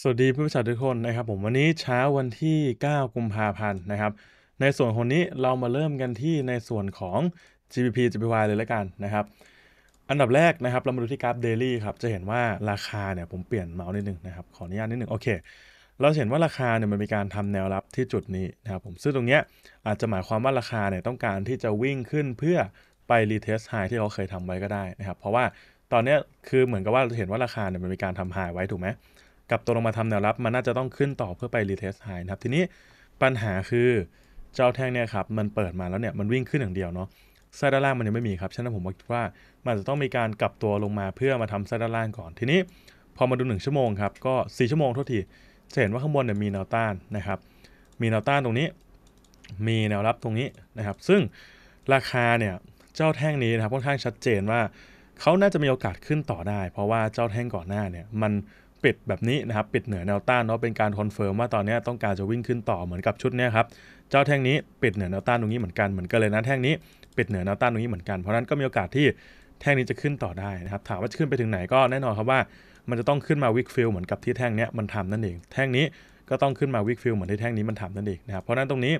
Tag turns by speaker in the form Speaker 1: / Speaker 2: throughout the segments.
Speaker 1: สวัสดีเพื่อนผู้ชมทุกคนนะครับผมวันนี้เช้าวันที่9กุมภาพันธ์นะครับ ในส่วนของนี้เรามาเริ่มกันที่ในส่วนของ GBP GPY เลยแล้วกันนะครับ อันดับแรกนะครับเรามาดูที่กราฟ Daily ครับจะเห็นว่าราคาเนี่ยผมเปลี่ยนเมาส์นิดนึงนะครับขออนุญาตนิดนึงโอเค เราเห็นว่าราคาเนี่ยมันมีการทำแนวรับที่จุดนี้นะครับผมซึ่งตรงเนี้ยอาจจะหมายความว่าราคาเนี่ยต้องการที่จะวิ่งขึ้นเพื่อไปรีเทสไฮที่เราเคยทำไว้ก็ได้นะครับเพราะว่าตอนนี้คือเหมือนกับว่าเราเห็นว่าราคาเนี่ยมันมีการทำไฮไว้ถูกไหมกับตัวลงมาทำแนวรับมัน น่าจะต้องขึ้นต่อเพื่อไปรีเทสไฮนะครับทีนี้ปัญหาคือเจ้าแท่งเนี่ยครับมันเปิดมาแล้วเนี่ยมันวิ่งขึ้นอย่างเดียวเนาะไซดด้านล่างมันยังไม่มีครับฉะนั้นผมว่า มันจะต้องมีการกลับตัวลงมาเพื่อมาทำไซ้ด้านล่างก่อนทีนี้พอมาดู1ชั่วโมงครับก็ 4 ชั่วโมงทุกทีจะเห็นว่าข้างบนเนี่ยมีแนวต้านนะครับมีแนวต้านตรงนี้ มีแนวรับตรงนี้นะครับ ซึ่งราคาเนี่ยเจ้าแท่งนี้นะครับค่อนข้างชัดเจนว่าเขาน่าจะมีโอกาสขึ้นต่อได้ เพราะว่าเจ้าแท่งก่อนหน้าเนี่ยมันปิดแบบนี้นะครับ ปิดเหนือแนวต้านเนาะ เป็นการคอนเฟิร์มว่าตอนนี้ต้องการจะวิ่งขึ้นต่อเหมือนกับชุดนี้ครับ เจ้าแท่งนี้ ปิดเหนือแนวต้านตรงนี้เหมือนกัน เหมือนกันเลยนะ แท่งนี้ปิดเหนือแนวต้านตรงนี้เหมือนกัน เพราะนั้นก็มีโอกาสที่แท่งนี้จะขึ้นต่อได้นะครับ ถามว่าจะขึ้นไปถึงไหนก็แน่นอนครับว่า มันจะต้องขึ้นมาวิกฟิลเหมือนกับที่แท่งนี้มันทำนั่นเอง แท่งนี้ก็ต้องขึ้นมาวิกฟิลเหมือนที่แท่งนี้มันทำนั่นเองนะครับ เพราะนั้นตรงนี้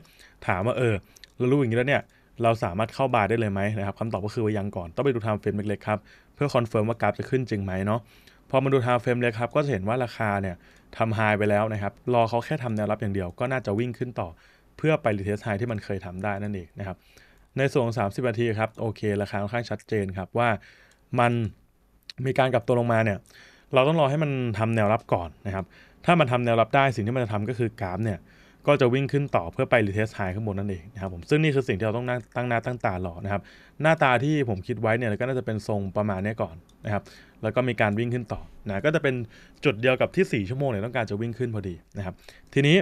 Speaker 1: ถามว่าเออเรารู้อย่างนี้แล้วเนี่ยเราสามารถเข้าบาร์ได้เลยไหมนะครับคำตอบก็คือว่ายังก่อนต้องไปดูทำเฟรมเล็กๆครับเพื่อคอนเฟิร์มว่ากราฟจะขึ้นจริงไหมเนาะพอมาดูทาวเฟรมเลยครับก็จะเห็นว่าราคาเนี่ยทำไฮไปแล้วนะครับ รอเขาแค่ทำแนวรับอย่างเดียว ก็น่าจะวิ่งขึ้นต่อ เพื่อไปรีเทสไฮที่มันเคยทำได้ นั่นเองนะครับ ในส่วนของ30 นาทีครับ โอเค ราคาค่อนข้างชัดเจนครับ ว่ามันมีการกลับตัวลงมาเนี่ย เราต้องรอให้มันทำแนวรับก่อนนะครับถ้ามันทำแนวรับได้สิ่งที่มันจะทำก็คือกราฟเนี่ยก็จะวิ่งขึ้นต่อเพื่อไปรีเทสไฮข้างบนนั่นเองนะครับผมซึ่งนี่คือสิ่งที่เราต้องตั้งหน้าตั้งตาห่อนะครับ หน้าตาที่ผมคิดไว้เนี่ยก็น่าจะเป็นทรงประมาณนี้ก่อนนะครับ แล้วก็มีการวิ่งขึ้นต่อนะก็จะเป็นจุดเดียวกับที่ 4 ชั่วโมงเนี่ยต้องการจะวิ่งขึ้นพอดีนะครับ ทีนี้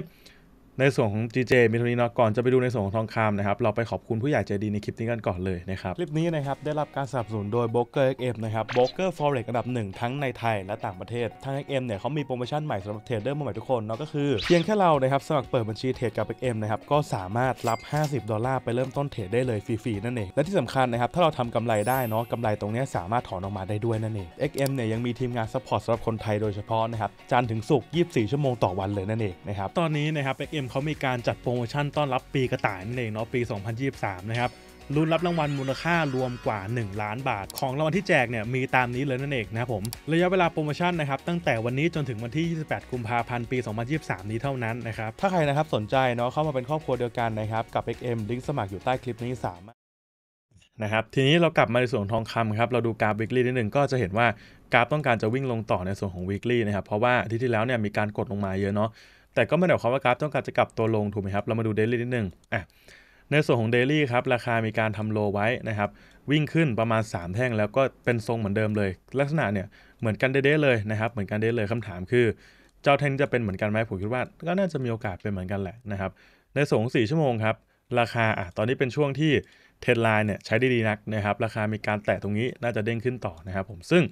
Speaker 1: ในส่วนของ GJ มีเท่านี้เนาะก่อนจะไปดูในส่วนของทองคำนะครับ เราไปขอบคุณผู้ใหญ่ใจดีในคลิปนี้กันก่อนเลยนะครับ คลิปนี้นะครับ ได้รับการสนับสนุนโดยโเ r o k e r XM นะครับโบ b r o k e r ร o r e กอันดับหนึ่งทั้งในไทยและต่างประเทศทางเอ็กเนี่ยเขามีโปรโมชั่นใหม่สำหรับเทรดเดอร์มือใหม่ทุกคน เนาะก็คือเพียงแค่เรานะครับสมัครเปิดบัญชีเทรดกับเอ็มนะครับก็สามารถรับ50ดอลลาร์ไปเริ่มต้นเทรดได้เลยฟรีๆนั่นเองและที่สำคัญนะครับถ้าเราทำกำไรได้เนาะกำไรตรงนี้สามารถถอนออกมาได้ด้วยนั่นเอง็ m เนี่ยยังมีทีมงานซัพพอร์ตสำหรับคนไทยโดยเฉพาะนะครับจันถึงศุกร์24 ชั่วโมงต่อวันเลยนั่นเองนะครับตอนนี้นะครับ x มเขามีการจัดโปรโมชั่น ต้อนรับปีกระต่ายนั่นเอง เนาะปี 2023 นะครับรุ่นรับรางวัล มูลค่ารวมกว่า 1 ล้านบาท ของ รางวัล ที่แจก เนี่ย มีตามนี้เลย นั่นเอง นะครับผม ระยะเวลา โปรโมชั่น นะครับ ตั้งแต่วันนี้ จนถึงวันที่ 28กุมภาพันธ์ ปี 2023 นี้เท่านั้น นะครับ ถ้าใครนะครับ สนใจ เนาะเข้ามาเป็น ครอบครัว เดียวกัน นะครับ กับ XM ลิงก์ สมัคร อยู่ใต้คลิปนี้3นะครับ ทีนี้เรากลับมาในส่วนทองคำครับเราดูกราฟ weekly นิดหนึ่งก็จะเห็นว่ากราฟต้องการจะวิ่งลงต่อในส่วนของ weekly นะครับเพราะว่าที่ที่แล้วเนี่ยมีการกดลงมาเยอะเนาะแต่ก็ไม่ได้หมายความว่ากราฟต้องการจะกลับตัวลงถูกไหมครับ เรามาดูเดลี่นิดนึงอ่ะในส่วนของเดลี่ครับราคามีการทำโลไว้นะครับ วิ่งขึ้นประมาณ 3 แท่งแล้วก็เป็นทรงเหมือนเดิมเลย ลักษณะเนี่ยเหมือนกันเด้เลยนะครับเหมือนกันเด้เลยคำถามคือ เจ้าแท่งจะเป็นเหมือนกันไหมผมคิดว่า ก็น่าจะมีโอกาสเป็นเหมือนกันแหละนะครับ ในส่วนของสชั่วโมงครับ ราคาอ่ะตอนนี้เป็นช่วงที่เทนไลน์เนี่ยใช้ได้ดีนักนะครับราคามีการแตะตรงนี้น่าจะเด้งขึ้นต่อนะครับ ผมซึ่ง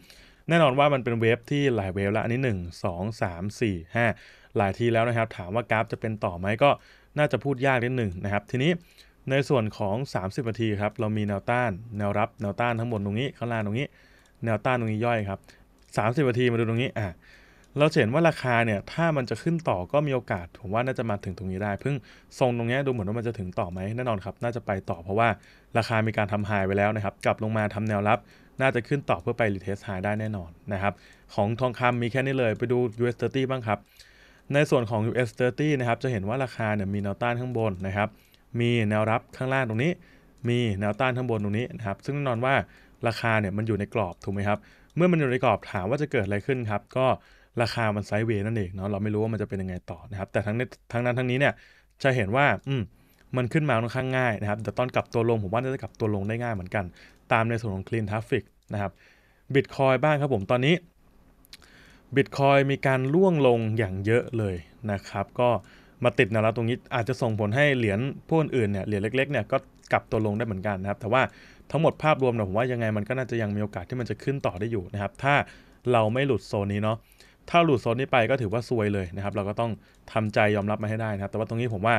Speaker 1: แน่นอนว่ามันเป็นเวฟที่หลายเวฟละอันนี้ 1 2 3 4 5หลายทีแล้วนะครับถามว่ากราฟ จะเป็นต่อไหมก็น่าจะพูดยากนิดหนึ่งนะครับ ทีนี้ในส่วนของ 30นาทีครับเรามีแนวต้านแนวรับแนวต้านทั้งหมดตรงนี้ข้างล่างตรงนี้แนวต้านตรงนี้ย่อยครับ30นาทีมาดูตรงนี้อ่ะเราเห็นว่าราคาเนี่ยถ้ามันจะขึ้นต่อก็มีโอกาสผมว่าน่าจะมาถึงตรงนี้ได้ เพิ่งทรงตรงนี้ดูเหมือนว่ามันจะถึงต่อไหมแน่นอนครับน่าจะไปต่อเพราะว่า ราคามีการทำไฮไปแล้วนะครับกลับลงมาทำแนวรับ น่าจะขึ้นต่อเพื่อไปรีเทสไฮได้แน่นอนนะครับของทองคำมีแค่นี้เลย ไปดู US 30บ้างครับในส่วนของ US30 นะครับ จะเห็นว่าราคาเนี่ยมีแนวต้านข้างบนนะครับ มีแนวรับข้างล่างตรงนี้ มีแนวต้านข้างบนตรงนี้นะครับ ซึ่งแน่นอนว่าราคาเนี่ยมันอยู่ในกรอบถูกไหมครับ เมื่อมันอยู่ในกรอบถามว่าจะเกิดอะไรขึ้นครับ ก็ราคามันไซด์เวย์นั่นเองเนาะ เราไม่รู้ว่ามันจะเป็นยังไงต่อนะครับ แต่ทั้งทั้งนั้นทั้งนี้เนี่ยจะเห็นว่า อืม มันขึ้นมาค่อนข้างง่ายนะครับ แต่ตอนกลับตัวลงผมว่าจะกลับตัวลงได้ง่ายเหมือนกัน ตามในส่วนของ clean traffic นะครับบิตคอยบ้างครับผมตอนนี้บิตคอยมีการล่วงลงอย่างเยอะเลยนะครับก็มาติดนะแล้วตรงนี้อาจจะส่งผลให้เหรียญพวกอื่นเนี่ยเหรียญเล็กๆเนี่ยก็กลับตัวลงได้เหมือนกันนะครับ แต่ว่าทั้งหมดภาพรวมเนี่ยผมว่ายังไงมันก็น่าจะยังมีโอกาสที่มันจะขึ้นต่อได้อยู่นะครับ ถ้าเราไม่หลุดโซนนี้เนาะถ้าหลุดโซนนี้ไปก็ถือว่าซวยเลยนะครับเราก็ต้องทำใจยอมรับมาให้ได้นะครับ แต่ว่าตรงนี้ผมว่า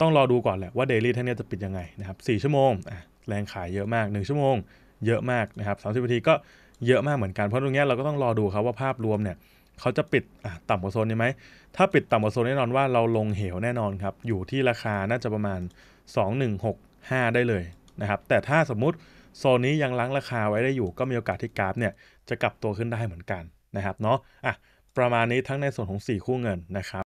Speaker 1: ต้องรอดูก่อนแหละว่าเดลี่ท่านนี้จะปิดยังไงนะครับ่ชั่วโมงแรงขายเยอะมาก 1 ชั่วโมง เยอะมากนะครับสสามิบนาทีก็เยอะมากเหมือนกัน เพราะตรงนี้เราก็ต้องรอดูครับว่าภาพรวมเนี่ยเขาจะปิดต่ำกว่าโซนนี้ไหมถ้า ปิดต่ำกว่าโซนแน่นอนว่าเราลงเหวแน่นอนครับอยู่ที่ราคาน่าจะประมาณ 2165 ได้เลยนะครับ แต่ถ้าสมมุติโซนนี้ยังล้างราคาไว้ได้อยู่ ก็มีโอกาสที่กราฟเนี่ยจะกลับตัวขึ้นได้เหมือนกันนะครับเนาะอ่ะประมาณนี้ทั้งในส่วนของ 4 คู่เงินนะครับ